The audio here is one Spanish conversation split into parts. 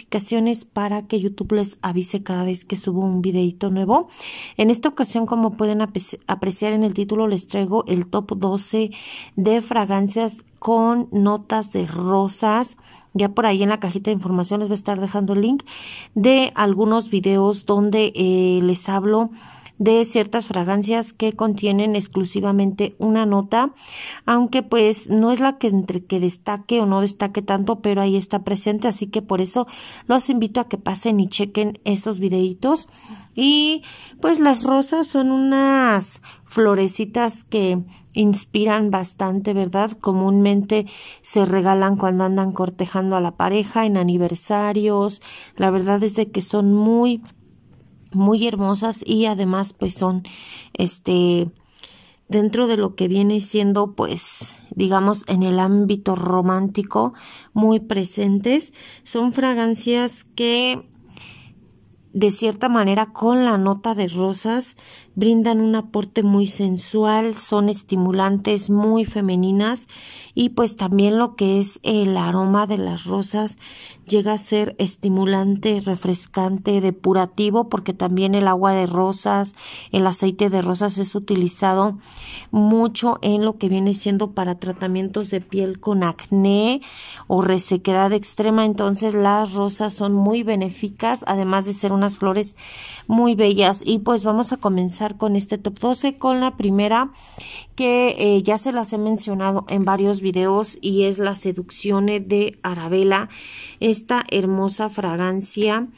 notificaciones para que YouTube les avise cada vez que subo un videito nuevo. En esta ocasión, como pueden apreciar en el título, les traigo el top 12 de fragancias con notas de rosas. Ya por ahí en la cajita de información les voy a estar dejando el link de algunos videos donde eh, les hablo de ciertas fragancias que contienen exclusivamente una nota, aunque pues no es la que entre que destaque o no destaque tanto, pero ahí está presente, así que por eso los invito a que pasen y chequen esos videitos. Y pues las rosas son unas florecitas que inspiran bastante, ¿verdad? Comúnmente se regalan cuando andan cortejando a la pareja en aniversarios. La verdad es de que son muy muy hermosas y además pues son este dentro de lo que viene siendo pues digamos en el ámbito romántico muy presentes son fragancias que de cierta manera con la nota de rosas brindan un aporte muy sensual, son estimulantes muy femeninas y pues también lo que es el aroma de las rosas llega a ser estimulante, refrescante, depurativo porque también el agua de rosas, el aceite de rosas es utilizado mucho en lo que viene siendo para tratamientos de piel con acné o resequedad extrema, entonces las rosas son muy benéficas además de ser unas flores muy bellas y pues vamos a comenzar con este top 12 con la primera que eh, ya se las he mencionado en varios videos y es la seducciones de Arabella, esta hermosa fragancia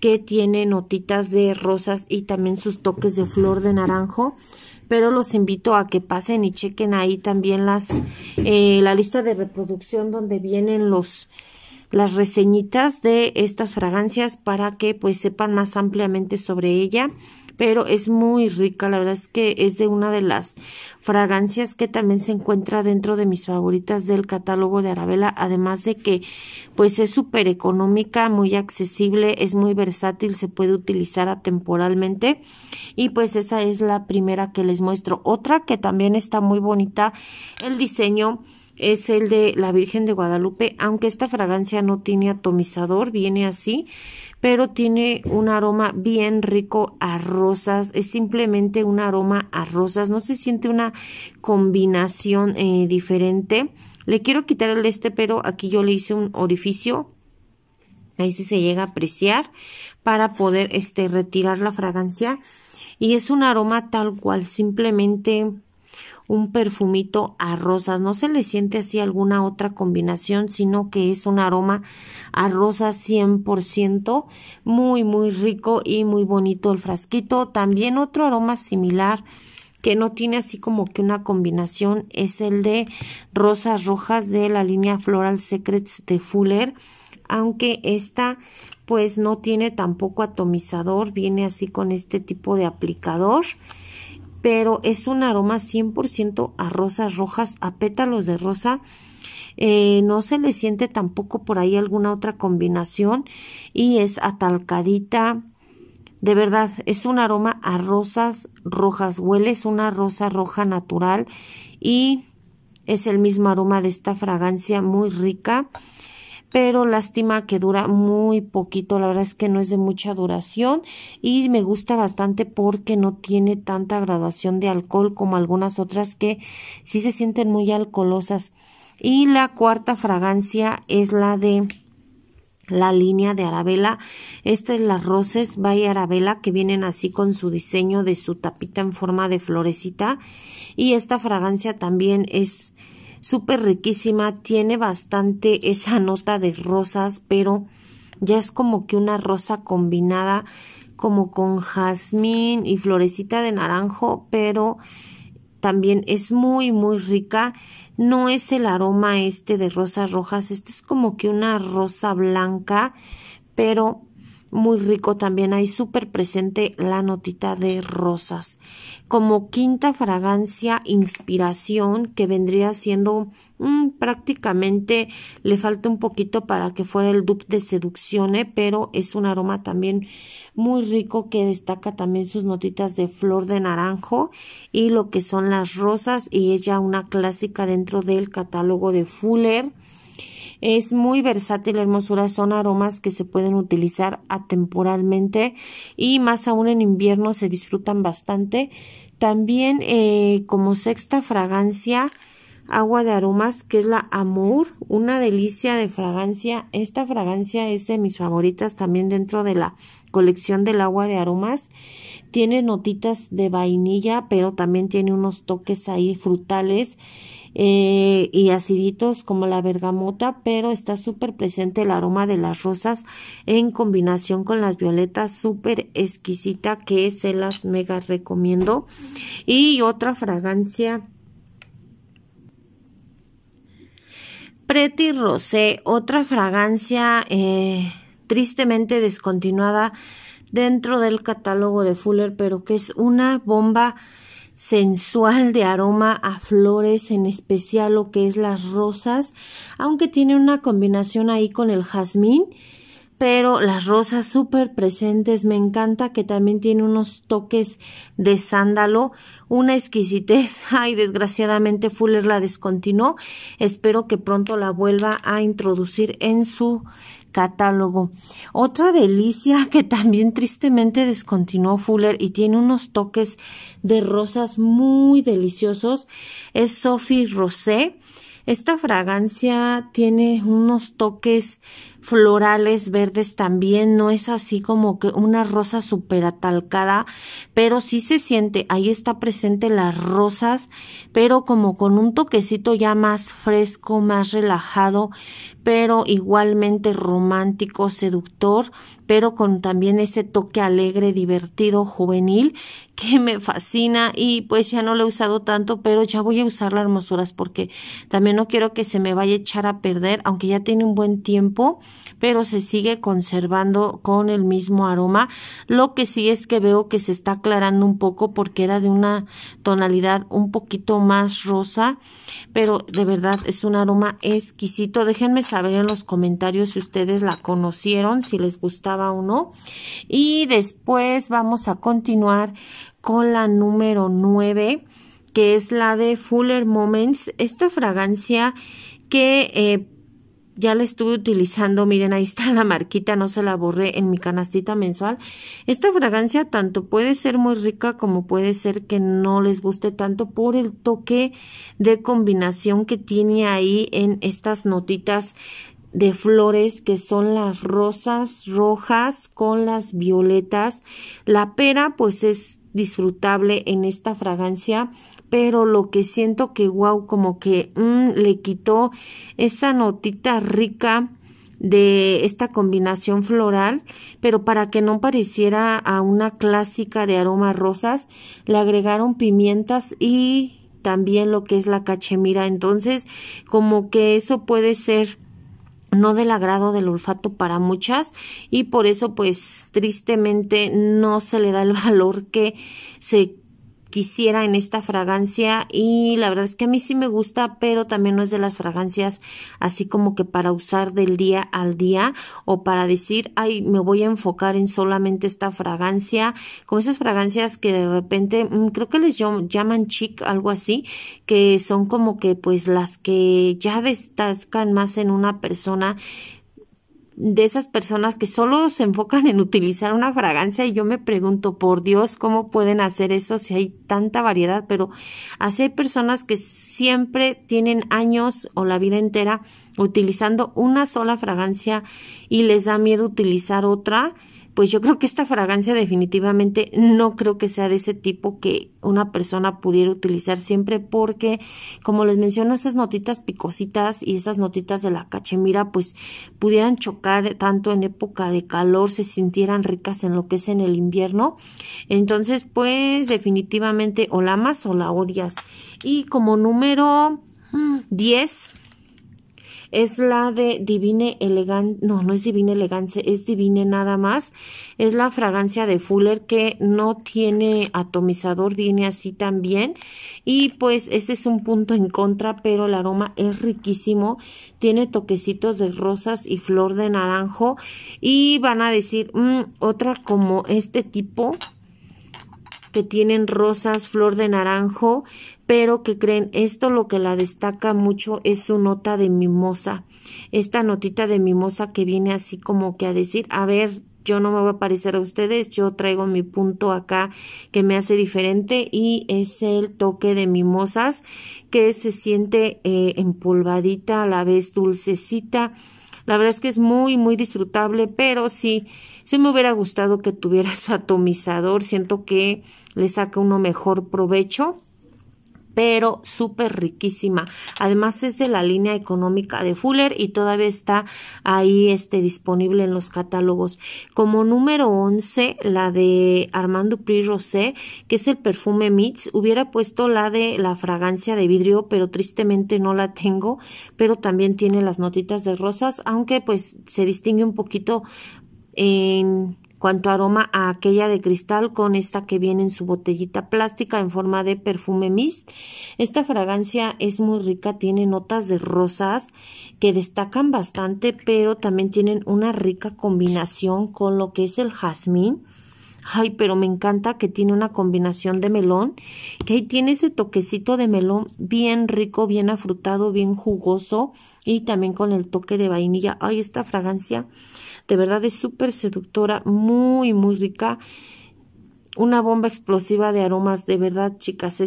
que tiene notitas de rosas y también sus toques de flor de naranjo pero los invito a que pasen y chequen ahí también las eh, la lista de reproducción donde vienen los las reseñitas de estas fragancias para que pues sepan más ampliamente sobre ella pero es muy rica, la verdad es que es de una de las fragancias que también se encuentra dentro de mis favoritas del catálogo de Arabella, además de que pues es súper económica, muy accesible, es muy versátil, se puede utilizar atemporalmente y pues esa es la primera que les muestro. Otra que también está muy bonita, el diseño es el de la Virgen de Guadalupe, aunque esta fragancia no tiene atomizador, viene así, pero tiene un aroma bien rico a rosas, es simplemente un aroma a rosas, no se siente una combinación eh, diferente. Le quiero quitar el este, pero aquí yo le hice un orificio, ahí sí se llega a apreciar, para poder este, retirar la fragancia. Y es un aroma tal cual, simplemente un perfumito a rosas. No se le siente así alguna otra combinación, sino que es un aroma a rosas 100%, muy, muy rico y muy bonito el frasquito. También otro aroma similar que no tiene así como que una combinación es el de rosas rojas de la línea Floral Secrets de Fuller, aunque esta pues no tiene tampoco atomizador, viene así con este tipo de aplicador pero es un aroma 100% a rosas rojas, a pétalos de rosa. Eh, no se le siente tampoco por ahí alguna otra combinación y es atalcadita. De verdad, es un aroma a rosas rojas, huele, una rosa roja natural y es el mismo aroma de esta fragancia muy rica pero lástima que dura muy poquito, la verdad es que no es de mucha duración y me gusta bastante porque no tiene tanta graduación de alcohol como algunas otras que sí se sienten muy alcoholosas. Y la cuarta fragancia es la de la línea de Arabella. Esta es la Roses by Arabella que vienen así con su diseño de su tapita en forma de florecita. Y esta fragancia también es súper riquísima, tiene bastante esa nota de rosas, pero ya es como que una rosa combinada como con jazmín y florecita de naranjo, pero también es muy muy rica. No es el aroma este de rosas rojas, este es como que una rosa blanca, pero muy rico también hay súper presente la notita de rosas como quinta fragancia inspiración que vendría siendo mm, prácticamente le falta un poquito para que fuera el dupe de eh pero es un aroma también muy rico que destaca también sus notitas de flor de naranjo y lo que son las rosas y es ya una clásica dentro del catálogo de Fuller es muy versátil la hermosura, son aromas que se pueden utilizar atemporalmente y más aún en invierno se disfrutan bastante. También eh, como sexta fragancia, agua de aromas que es la Amour, una delicia de fragancia. Esta fragancia es de mis favoritas también dentro de la colección del agua de aromas. Tiene notitas de vainilla, pero también tiene unos toques ahí frutales eh, y aciditos como la bergamota, pero está súper presente el aroma de las rosas en combinación con las violetas, súper exquisita que se las mega recomiendo. Y otra fragancia Pretty Rose otra fragancia eh, tristemente descontinuada dentro del catálogo de Fuller, pero que es una bomba sensual de aroma a flores, en especial lo que es las rosas, aunque tiene una combinación ahí con el jazmín, pero las rosas súper presentes, me encanta que también tiene unos toques de sándalo, una exquisitez, ay desgraciadamente Fuller la descontinuó, espero que pronto la vuelva a introducir en su catálogo. Otra delicia que también tristemente descontinuó Fuller y tiene unos toques de rosas muy deliciosos es Sophie Rosé. Esta fragancia tiene unos toques florales verdes también, no es así como que una rosa super atalcada, pero sí se siente, ahí está presente las rosas, pero como con un toquecito ya más fresco, más relajado, pero igualmente romántico, seductor, pero con también ese toque alegre, divertido, juvenil, que me fascina y pues ya no lo he usado tanto, pero ya voy a usar las hermosuras porque también no quiero que se me vaya a echar a perder, aunque ya tiene un buen tiempo pero se sigue conservando con el mismo aroma. Lo que sí es que veo que se está aclarando un poco porque era de una tonalidad un poquito más rosa, pero de verdad es un aroma exquisito. Déjenme saber en los comentarios si ustedes la conocieron, si les gustaba o no. Y después vamos a continuar con la número 9 que es la de Fuller Moments. Esta fragancia que eh, ya la estuve utilizando, miren, ahí está la marquita, no se la borré en mi canastita mensual. Esta fragancia tanto puede ser muy rica como puede ser que no les guste tanto por el toque de combinación que tiene ahí en estas notitas de flores que son las rosas rojas con las violetas. La pera pues es disfrutable en esta fragancia, pero lo que siento que wow, como que mm, le quitó esa notita rica de esta combinación floral, pero para que no pareciera a una clásica de aromas rosas, le agregaron pimientas y también lo que es la cachemira. Entonces, como que eso puede ser no del agrado del olfato para muchas y por eso pues tristemente no se le da el valor que se quisiera en esta fragancia y la verdad es que a mí sí me gusta, pero también no es de las fragancias así como que para usar del día al día o para decir, ay, me voy a enfocar en solamente esta fragancia, como esas fragancias que de repente mm, creo que les llaman chic, algo así, que son como que pues las que ya destacan más en una persona de esas personas que solo se enfocan en utilizar una fragancia y yo me pregunto, por Dios, ¿cómo pueden hacer eso si hay tanta variedad? Pero así hay personas que siempre tienen años o la vida entera utilizando una sola fragancia y les da miedo utilizar otra pues yo creo que esta fragancia definitivamente no creo que sea de ese tipo que una persona pudiera utilizar siempre porque, como les menciono, esas notitas picositas y esas notitas de la cachemira pues pudieran chocar tanto en época de calor, se sintieran ricas en lo que es en el invierno. Entonces, pues definitivamente o la amas o la odias. Y como número 10, mm, es la de Divine Elegance, no, no es Divine Elegance, es Divine nada más, es la fragancia de Fuller que no tiene atomizador, viene así también y pues ese es un punto en contra, pero el aroma es riquísimo, tiene toquecitos de rosas y flor de naranjo y van a decir, mm, otra como este tipo que tienen rosas, flor de naranjo, pero que creen esto lo que la destaca mucho es su nota de mimosa esta notita de mimosa que viene así como que a decir a ver yo no me voy a parecer a ustedes, yo traigo mi punto acá que me hace diferente y es el toque de mimosas que se siente eh, empolvadita, a la vez dulcecita. La verdad es que es muy, muy disfrutable, pero sí, sí me hubiera gustado que tuviera su atomizador, siento que le saca uno mejor provecho pero súper riquísima. Además es de la línea económica de Fuller y todavía está ahí este, disponible en los catálogos. Como número 11, la de Armand Dupri Rosé, que es el perfume Mits. Hubiera puesto la de la fragancia de vidrio, pero tristemente no la tengo, pero también tiene las notitas de rosas, aunque pues se distingue un poquito en cuanto aroma a aquella de cristal con esta que viene en su botellita plástica en forma de perfume mist. Esta fragancia es muy rica, tiene notas de rosas que destacan bastante, pero también tienen una rica combinación con lo que es el jazmín. Ay, pero me encanta que tiene una combinación de melón, que ahí tiene ese toquecito de melón bien rico, bien afrutado, bien jugoso y también con el toque de vainilla. Ay, esta fragancia de verdad es súper seductora, muy, muy rica. Una bomba explosiva de aromas, de verdad, chicas,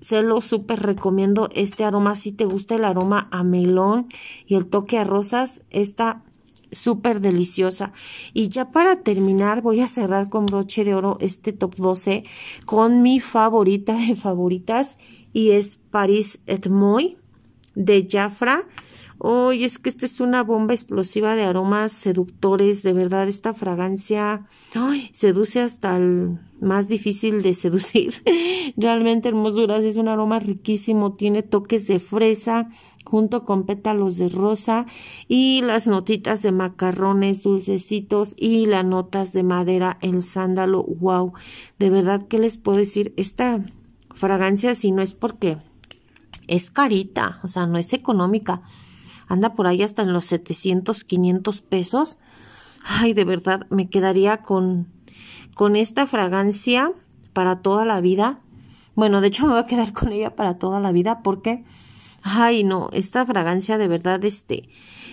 se lo súper recomiendo este aroma. Si te gusta el aroma a melón y el toque a rosas, está súper deliciosa. Y ya para terminar, voy a cerrar con broche de oro este top 12 con mi favorita de favoritas y es Paris Et Moy de Jafra. hoy es que esta es una bomba explosiva de aromas seductores, de verdad, esta fragancia seduce hasta el más difícil de seducir. Realmente hermosuras, es un aroma riquísimo, tiene toques de fresa junto con pétalos de rosa y las notitas de macarrones dulcecitos y las notas de madera, el sándalo, wow, de verdad, ¿qué les puedo decir? Esta fragancia, si no es porque es carita, o sea, no es económica. Anda por ahí hasta en los 700, 500 pesos. Ay, de verdad, me quedaría con, con esta fragancia para toda la vida. Bueno, de hecho me voy a quedar con ella para toda la vida porque, ay, no, esta fragancia de verdad, este,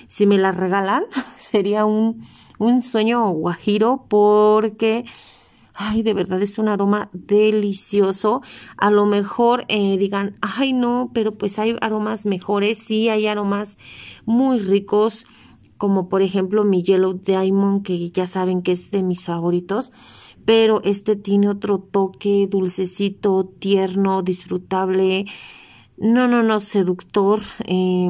si me la regalan, sería un, un sueño guajiro porque ay, de verdad es un aroma delicioso. A lo mejor eh, digan, ay, no, pero pues hay aromas mejores, sí, hay aromas muy ricos, como por ejemplo mi Yellow Diamond, que ya saben que es de mis favoritos, pero este tiene otro toque dulcecito, tierno, disfrutable, no, no, no, seductor. Eh,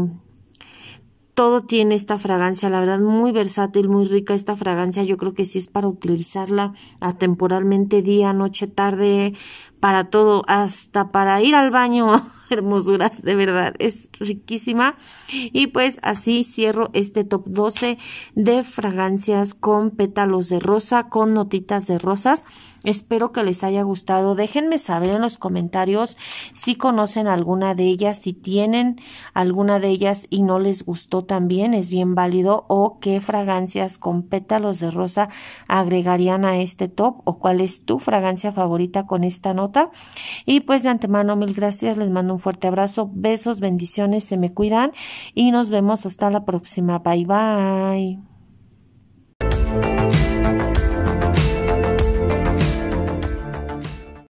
todo tiene esta fragancia, la verdad muy versátil, muy rica esta fragancia, yo creo que sí es para utilizarla atemporalmente día, noche, tarde, para todo, hasta para ir al baño, hermosuras, de verdad, es riquísima. Y pues así cierro este top 12 de fragancias con pétalos de rosa, con notitas de rosas. Espero que les haya gustado. Déjenme saber en los comentarios si conocen alguna de ellas, si tienen alguna de ellas y no les gustó también, es bien válido, o qué fragancias con pétalos de rosa agregarían a este top o cuál es tu fragancia favorita con esta nota y pues de antemano mil gracias, les mando un fuerte abrazo, besos, bendiciones, se me cuidan y nos vemos hasta la próxima. Bye bye.